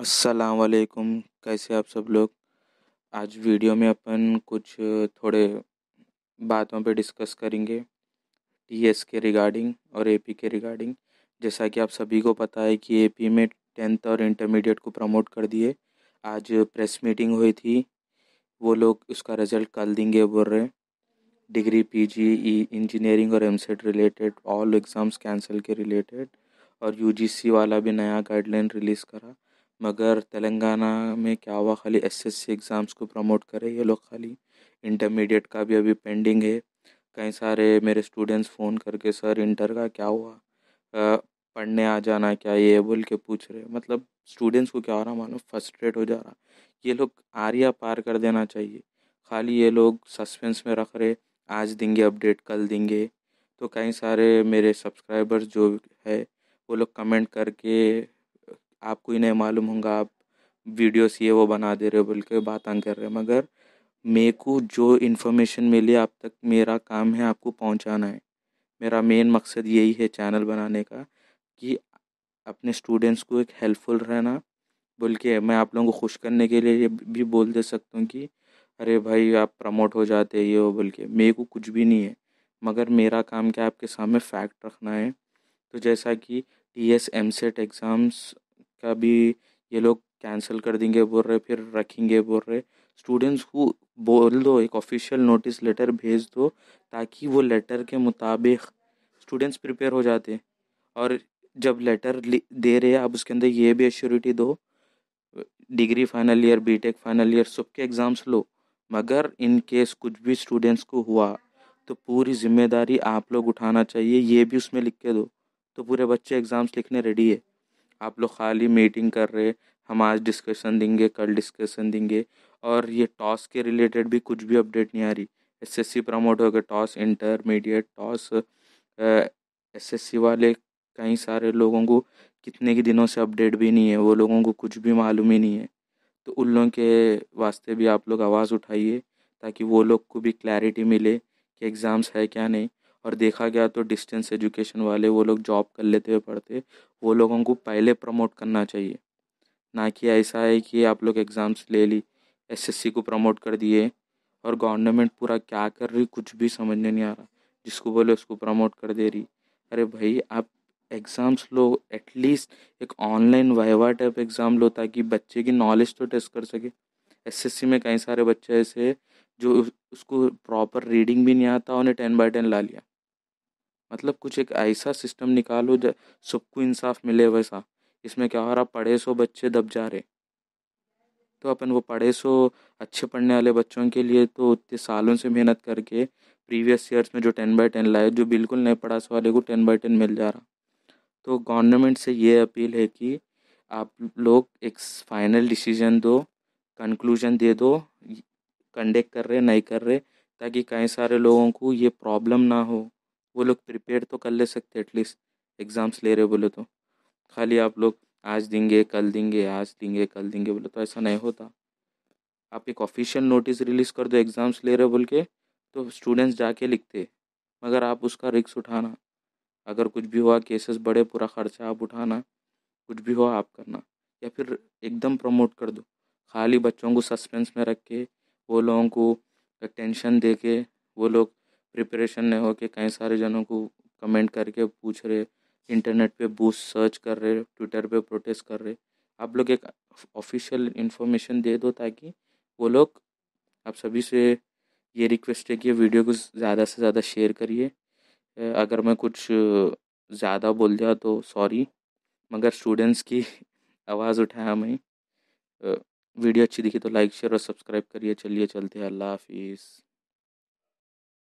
असलकुम कैसे आप सब लोग आज वीडियो में अपन कुछ थोड़े बातों पे डिस्कस करेंगे टीएस के रिगार्डिंग और एपी के रिगार्डिंग जैसा कि आप सभी को पता है कि एपी में टेंथ और इंटरमीडिएट को प्रमोट कर दिए आज प्रेस मीटिंग हुई थी वो लोग उसका रिज़ल्ट कल देंगे बोल रहे डिग्री पी जी इंजीनियरिंग और M related all exams cancel के रिलेटेड और यू वाला भी नया गाइडलाइन रिलीज़ करा मगर तेलंगाना में क्या हुआ खाली एसएससी एग्ज़ाम्स को प्रमोट करे ये लोग खाली इंटरमीडिएट का भी अभी पेंडिंग है कई सारे मेरे स्टूडेंट्स फ़ोन करके सर इंटर का क्या हुआ आ, पढ़ने आ जाना क्या ये बोल के पूछ रहे मतलब स्टूडेंट्स को क्या हो रहा मानो फर्स्ट्रेट हो जा रहा ये लोग आरिया पार कर देना चाहिए खाली ये लोग सस्पेंस में रख रहे आज देंगे अपडेट कल देंगे तो कई सारे मेरे सब्सक्राइबर्स जो है वो लोग कमेंट करके आपको ही नहीं मालूम होगा आप वीडियोस ये वो बना दे रहे हो बोल के बात कर रहे मगर मेरे को जो इन्फॉर्मेशन मिली आप तक मेरा काम है आपको पहुंचाना है मेरा मेन मकसद यही है चैनल बनाने का कि अपने स्टूडेंट्स को एक हेल्पफुल रहना बोल के मैं आप लोगों को खुश करने के लिए भी बोल दे सकता हूँ कि अरे भाई आप प्रमोट हो जाते ये हो बोल के मेरे को कुछ भी नहीं है मगर मेरा काम क्या आपके सामने फैक्ट रखना है तो जैसा कि T S EAMCET exams का भी ये लोग कैंसिल कर देंगे बोल रहे फिर रखेंगे बोल रहे स्टूडेंट्स को बोल दो एक ऑफिशियल नोटिस लेटर भेज दो ताकि वो लेटर के मुताबिक स्टूडेंट्स प्रिपेयर हो जाते और जब लेटर दे रहे आप उसके अंदर ये भी एश्योरिटी दो degree final year BTech final year सबके एग्ज़ाम्स लो मगर इन केस कुछ भी स्टूडेंट्स को हुआ तो पूरी जिम्मेदारी आप लोग उठाना चाहिए ये भी उसमें लिख के दो तो पूरे बच्चे एग्ज़ाम्स लिखने रेडी है आप लोग खाली मीटिंग कर रहे हम आज डिस्कशन देंगे कल डिस्कशन देंगे और ये टॉस के रिलेटेड भी कुछ भी अपडेट नहीं आ रही एसएससी प्रमोट हो टॉस इंटरमीडिएट टॉस एसएससी वाले कई सारे लोगों को कितने के दिनों से अपडेट भी नहीं है वो लोगों को कुछ भी मालूम ही नहीं है तो उन लोगों के वास्ते भी आप लोग आवाज़ उठाइए ताकि वो लोग को भी क्लैरिटी मिले कि एग्ज़ाम्स है क्या नहीं और देखा गया तो डिस्टेंस एजुकेशन वाले वो लोग जॉब कर लेते हुए पढ़ते वो लोगों को पहले प्रमोट करना चाहिए ना कि ऐसा है कि आप लोग एग्ज़ाम्स ले ली एसएससी को प्रमोट कर दिए और गवर्नमेंट पूरा क्या कर रही कुछ भी समझ में नहीं आ रहा जिसको बोले उसको प्रमोट कर दे रही अरे भाई आप एग्ज़ाम्स लो एटलीस्ट एक ऑनलाइन वाइवा टाइप एग्ज़ाम लो ताकि बच्चे की नॉलेज तो टेस्ट कर सके एसएससी में कई सारे बच्चे ऐसे जो उसको प्रॉपर रीडिंग भी नहीं आता उन्हें टेन बाई टेन ला लिया मतलब कुछ एक ऐसा सिस्टम निकालो जो सबको इंसाफ मिले वैसा इसमें क्या हो रहा पढ़े सो बच्चे दब जा रहे तो अपन वो पढ़े सो अच्छे पढ़ने वाले बच्चों के लिए तो उतने सालों से मेहनत करके प्रीवियस ईयर्स में जो टेन बाई टेन लाए जो बिल्कुल नहीं पढ़ा सो वाले को टेन बाई टेन मिल जा रहा तो गवर्नमेंट से ये अपील है कि आप लोग एक फाइनल डिसीजन दो कंक्लूजन दे दो कंडक्ट कर रहे नहीं कर रहे ताकि कई सारे लोगों को ये प्रॉब्लम ना हो वो लोग प्रिपेयर तो कर ले सकते एटलीस्ट एग्ज़ाम्स ले रहे बोले तो खाली आप लोग आज देंगे कल देंगे आज देंगे कल देंगे बोले तो ऐसा नहीं होता आप एक ऑफिशियल नोटिस रिलीज़ कर दो एग्ज़ाम्स ले रहे बोल के तो स्टूडेंट्स जाके लिखते मगर आप उसका रिक्स उठाना अगर कुछ भी हुआ केसेस बड़े पूरा खर्चा आप उठाना कुछ भी हुआ आप करना या फिर एकदम प्रमोट कर दो खाली बच्चों को सस्पेंस में रख के वो लोगों को टेंशन दे के वो लोग प्रिपरेशन नहीं हो के कई सारे जनों को कमेंट करके पूछ रहे इंटरनेट पे बूस्ट सर्च कर रहे ट्विटर पे प्रोटेस्ट कर रहे आप लोग एक ऑफिशियल इन्फॉर्मेशन दे दो ताकि वो लोग आप सभी से ये रिक्वेस्ट है कि वीडियो को ज़्यादा से ज़्यादा शेयर करिए अगर मैं कुछ ज़्यादा बोल दिया तो सॉरी मगर स्टूडेंट्स की आवाज़ उठाया मैं वीडियो अच्छी दिखी तो लाइक शेयर और सब्सक्राइब करिए चलिए चलते हैं अल्लाह हाफिज़